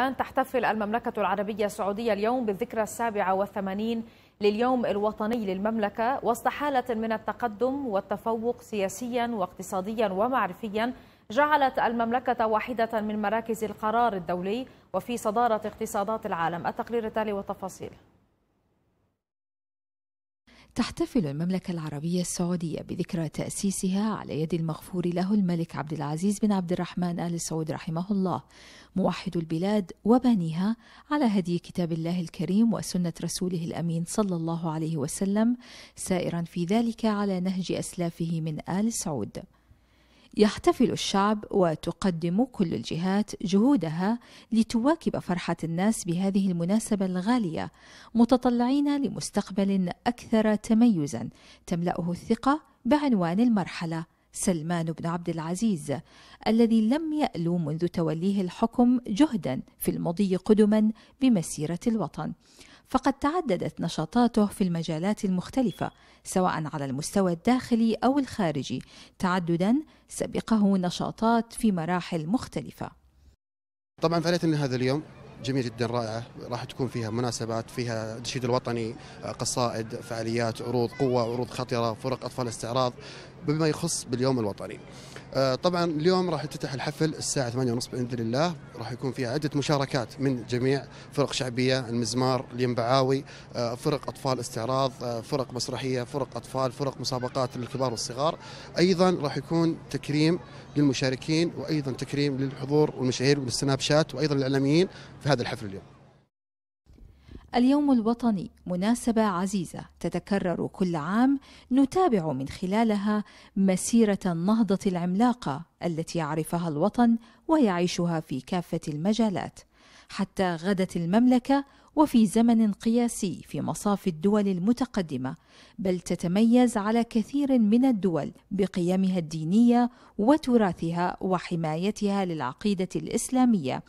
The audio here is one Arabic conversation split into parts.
الآن تحتفل المملكة العربية السعودية اليوم بالذكرى السابعة والثمانين لليوم الوطني للمملكة وسط حالة من التقدم والتفوق سياسيا واقتصاديا ومعرفيا جعلت المملكة واحدة من مراكز القرار الدولي وفي صدارة اقتصادات العالم التقرير التالي والتفاصيل تحتفل المملكة العربية السعودية بذكرى تأسيسها على يد المغفور له الملك عبد العزيز بن عبد الرحمن آل سعود رحمه الله موحد البلاد وبانيها على هدي كتاب الله الكريم وسنة رسوله الأمين صلى الله عليه وسلم سائرا في ذلك على نهج أسلافه من آل سعود يحتفل الشعب وتقدم كل الجهات جهودها لتواكب فرحة الناس بهذه المناسبة الغالية متطلعين لمستقبل أكثر تميزا تملأه الثقة بعنوان المرحلة سلمان بن عبد العزيز الذي لم يألو منذ توليه الحكم جهدا في المضي قدما بمسيرة الوطن فقد تعددت نشاطاته في المجالات المختلفة سواء على المستوى الداخلي أو الخارجي تعددا سبقه نشاطات في مراحل مختلفة طبعا فعاليتنا هذا اليوم جميله جدا رائعه راح تكون فيها مناسبات فيها النشيد الوطني قصائد فعاليات عروض قوه عروض خطره فرق اطفال استعراض بما يخص باليوم الوطني آه، طبعا اليوم راح يفتتح الحفل الساعة 8:30 بإذن الله راح يكون فيها عدة مشاركات من جميع فرق شعبية المزمار الينبعاوي آه، فرق أطفال استعراض آه، فرق مسرحية فرق أطفال فرق مسابقات للكبار والصغار أيضا راح يكون تكريم للمشاركين وأيضا تكريم للحضور والمشاهير والسناب شات وأيضا الإعلاميين في هذا الحفل اليوم اليوم الوطني مناسبة عزيزة تتكرر كل عام نتابع من خلالها مسيرة النهضة العملاقة التي يعرفها الوطن ويعيشها في كافة المجالات، حتى غدت المملكة وفي زمن قياسي في مصاف الدول المتقدمة، بل تتميز على كثير من الدول بقيمها الدينية وتراثها وحمايتها للعقيدة الإسلامية،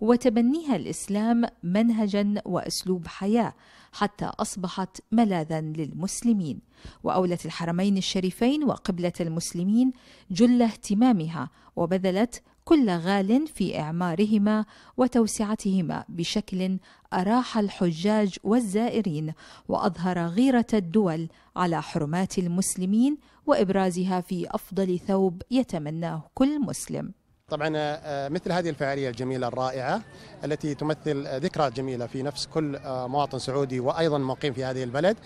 وتبنيها الاسلام منهجا واسلوب حياه حتى اصبحت ملاذا للمسلمين واولت الحرمين الشريفين وقبله المسلمين جل اهتمامها وبذلت كل غال في اعمارهما وتوسعتهما بشكل اراح الحجاج والزائرين واظهر غيره الدول على حرمات المسلمين وابرازها في افضل ثوب يتمناه كل مسلم طبعا آه، آه، مثل هذه الفعالية الجميلة الرائعة التي تمثل ذكرى جميلة في نفس كل آه، مواطن سعودي وأيضا مقيم في هذه البلد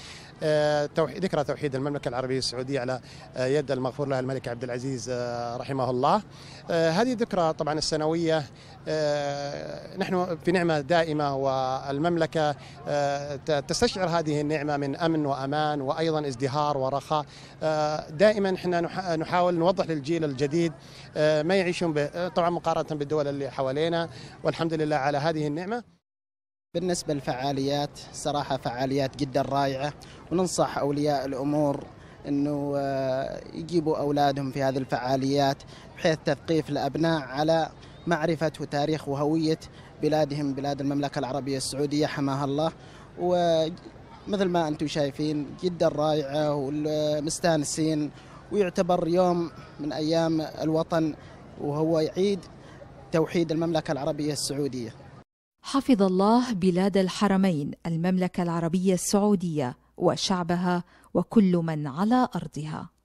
ذكرى توحيد المملكة العربية السعودية على يد المغفور لها الملك عبد العزيز رحمه الله هذه الذكرى طبعا السنوية نحن في نعمة دائمة والمملكة تستشعر هذه النعمة من أمن وأمان وأيضا ازدهار ورخاء دائما احنا نحاول نوضح للجيل الجديد ما يعيشون به طبعا مقارنه بالدول اللي حوالينا والحمد لله على هذه النعمه بالنسبة للفعاليات صراحة فعاليات جدا رائعة وننصح أولياء الأمور أنه آه، يجيبوا أولادهم في هذه الفعاليات بحيث تثقيف الأبناء على معرفة وتاريخ وهوية بلادهم بلاد المملكة العربية السعودية حماها الله ومثل ما أنتم شايفين جدا رائعة ومستانسين ويعتبر يوم من أيام الوطن وهو يعيد توحيد المملكة العربية السعودية حفظ الله بلاد الحرمين المملكة العربية السعودية وشعبها وكل من على أرضها